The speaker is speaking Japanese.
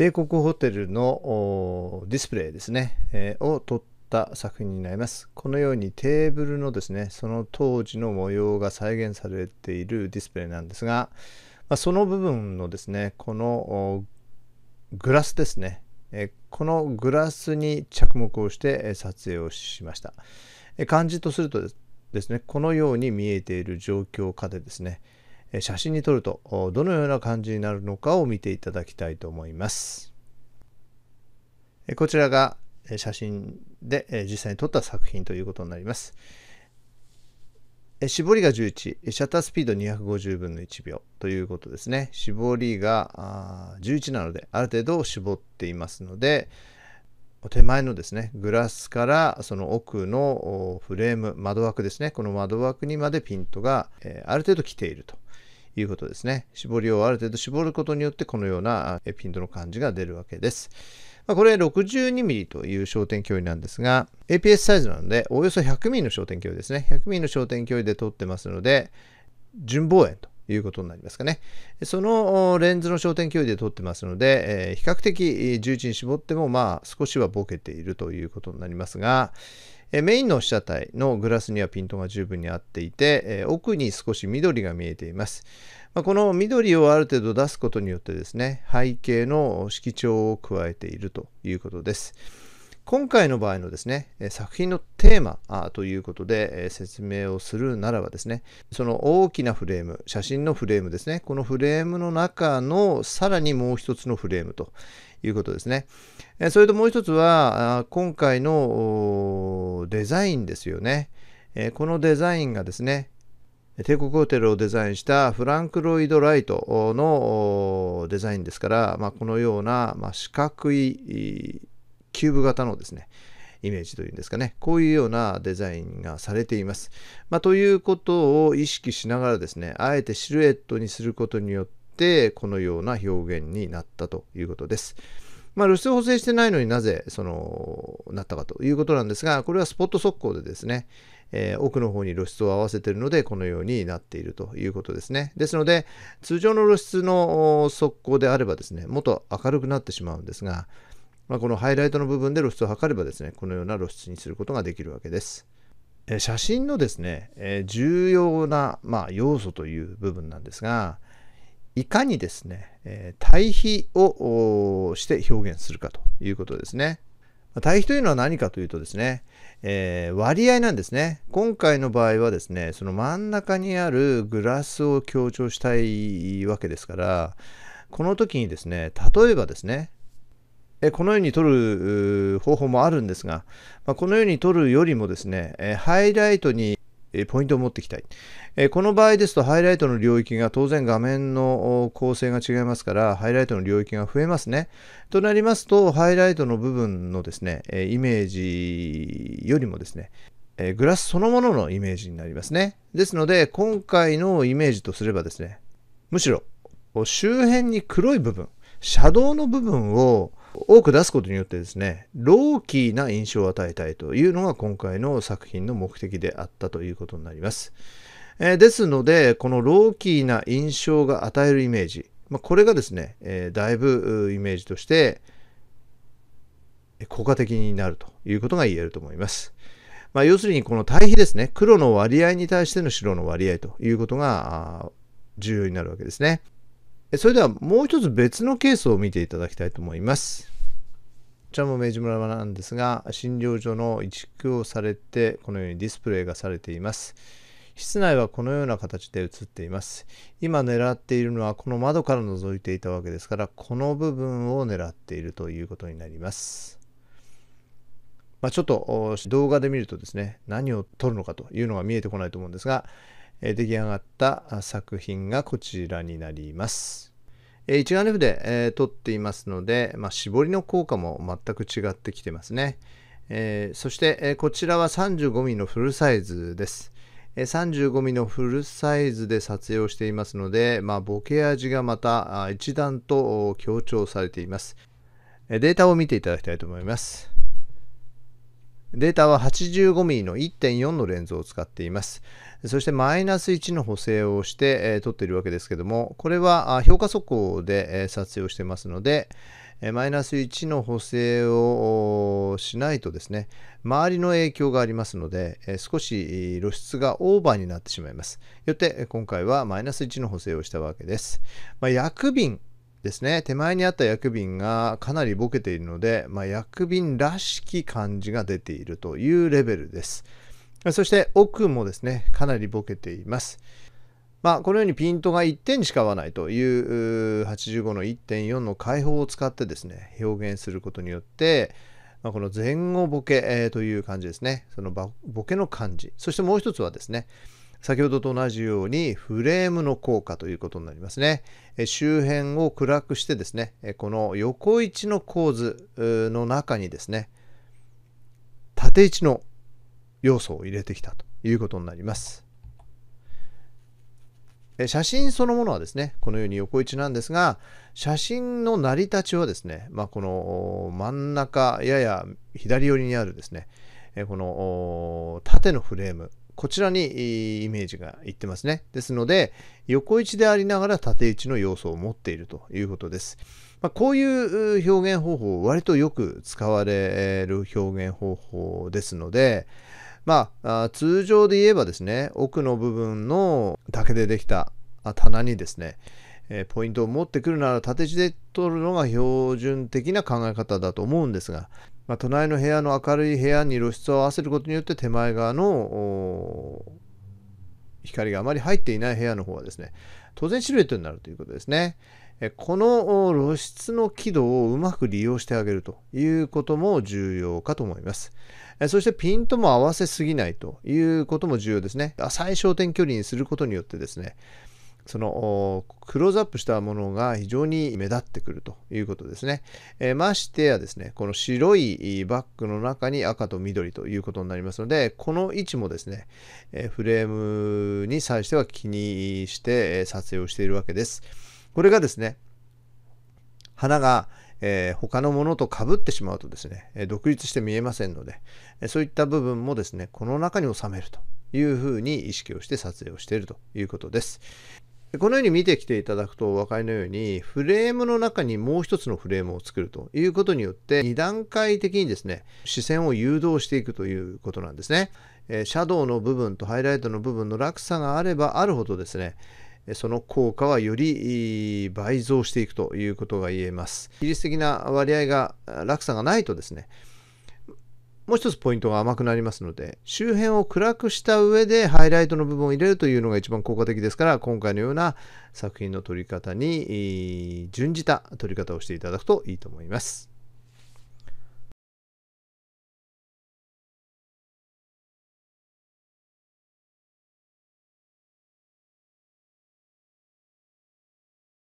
帝国ホテルのディスプレイですね、えー、を撮った作品になります。このようにテーブルのですね、その当時の模様が再現されているディスプレイなんですが、まあ、その部分のですね、このグラスですね、えこのグラスに着目をして撮影をしました。え漢字とするとですね、このように見えている状況下でですね、写真に撮るとどのような感じになるのかを見ていただきたいと思います。こちらが写真で実際に撮った作品ということになります。絞りが11、シャッタースピード250分の1秒ということですね。絞りが11なので、ある程度絞っていますので、手前のですね、グラスからその奥のフレーム、窓枠ですね、この窓枠にまでピントがある程度来ているということですね。絞りをある程度絞ることによってこのようなピントの感じが出るわけです。まこれ 62mm という焦点距離なんですが APS サイズなのでおよそ 100mm の焦点距離ですね。100mm の焦点距離で撮ってますので純望遠ということになりますかね。そのレンズの焦点距離で撮ってますので、え比較的11に絞ってもまあ少しはボケているということになりますが、えメインの被写体のグラスにはピントが十分に合っていて、え奥に少し緑が見えています。まあ、この緑をある程度出すことによってですね、背景の色調を加えているということです。今回の場合のですね、作品のテーマということで説明をするならばですね、その大きなフレーム、写真のフレームですね、このフレームの中のさらにもう一つのフレームということですね。それともう一つは、今回のデザインですよね。このデザインがですね、帝国ホテルをデザインしたフランク・ロイド・ライトのデザインですから、まあ、このような四角いキューブ型のですね、イメージというんですかね、こういうようなデザインがされています。まあ、ということを意識しながらですね、あえてシルエットにすることによって、このような表現になったということです。まあ、露出補正してないのになぜそのなったかということなんですが、これはスポット速攻でですね、えー、奥の方に露出を合わせているので、このようになっているということですね。ですので、通常の露出の速攻であればですね、もっと明るくなってしまうんですが、まあ、このハイライトの部分で露出を測ればですね、このような露出にすることができるわけです。え写真のですね、え重要な、まあ、要素という部分なんですが、いかにですね、え対比をして表現するかということですね。対比というのは何かというとですね、えー、割合なんですね。今回の場合はですね、その真ん中にあるグラスを強調したいわけですから、この時にですね、例えばですね、このように撮る方法もあるんですが、このように撮るよりもですね、ハイライトにポイントを持っていきたい。この場合ですと、ハイライトの領域が当然画面の構成が違いますから、ハイライトの領域が増えますね。となりますと、ハイライトの部分のですね、イメージよりもですね、グラスそのもののイメージになりますね。ですので、今回のイメージとすればですね、むしろ周辺に黒い部分、シャドウの部分を多く出すことによってですね、ローキーな印象を与えたいというのが今回の作品の目的であったということになります。えー、ですので、このローキーな印象が与えるイメージ、まあ、これがですね、えー、だいぶイメージとして効果的になるということが言えると思います。まあ、要するにこの対比ですね、黒の割合に対しての白の割合ということが重要になるわけですね。それではもう一つ別のケースを見ていただきたいと思います。こちらも明治村なんですが、診療所の移築をされて、このようにディスプレイがされています。室内はこのような形で写っています。今狙っているのはこの窓から覗いていたわけですから、この部分を狙っているということになります。まあ、ちょっと動画で見るとですね、何を撮るのかというのが見えてこないと思うんですが、出来上がった作品がこちらになります。一眼レフで撮っていますので、まあ、絞りの効果も全く違ってきてますね。えー、そして、えこちらは 35mm のフルサイズです。え 35mm のフルサイズで撮影をしていますので、まあ、ボケ味がまた一段と強調されています。データを見ていただきたいと思います。データは 85mm の1.4のレンズを使っています。そしてマイナス1の補正をして、えー、撮っているわけですけども、これは評価速報で、え撮影をしてますので、マイナス1の補正をしないとですね、周りの影響がありますので、少し露出がオーバーになってしまいます。よって、今回はマイナス1の補正をしたわけです。まあ、薬瓶ですね手前にあった薬瓶がかなりボケているので、まあ、薬瓶らしき感じが出ているというレベルですそして奥もですねかなりボケていますまあこのようにピントが1点にしか合わないという85の1.4の解放を使ってですね表現することによってまあ、この前後ボケ、という感じですね。そのボケの感じ。そしてもう一つはですね、先ほどと同じようにフレームの効果ということになりますね。周辺を暗くしてですね、この横位置の構図の中にですね、縦位置の要素を入れてきたということになります。写真そのものはですね、このように横位置なんですが、写真の成り立ちはですね、まあ、この真ん中やや左寄りにあるですね、この縦のフレームこちらにイメージがいってますね。ですので、横位置でありながら縦位置の要素を持っているということです。まあ、こういう表現方法、割とよく使われる表現方法ですので、まあ、通常で言えばですね、奥の部分の竹でできた棚にですね、えポイントを持ってくるなら縦地で取るのが標準的な考え方だと思うんですが、まあ、隣の部屋の明るい部屋に露出を合わせることによって手前側の光があまり入っていない部屋の方はですね当然シルエットになるということですね。この露出の輝度をうまく利用してあげるということも重要かと思います。そしてピントも合わせすぎないということも重要ですね。最小点距離にすることによってですね、そのクローズアップしたものが非常に目立ってくるということですね。えー、ましてやですね、この白いバッグの中に赤と緑ということになりますので、この位置もですね、えフレームに際しては気にして撮影をしているわけです。これがですね、花がえー、他のものとかぶってしまうとですね、え独立して見えませんので、えそういった部分もですねこの中に収めるというふうに意識をして撮影をしているということです。このように見てきていただくとお分かりのようにフレームの中にもう一つのフレームを作るということによって2段階的にですね視線を誘導していくということなんですね。えシャドウの部分とハイライトの部分の落差があればあるほどですねその効果はより倍増していくということが言えます。比率的な割合が落差がないとですねもう一つポイントが甘くなりますので、周辺を暗くした上でハイライトの部分を入れるというのが一番効果的ですから、今回のような作品の撮り方に準じた撮り方をしていただくといいと思います。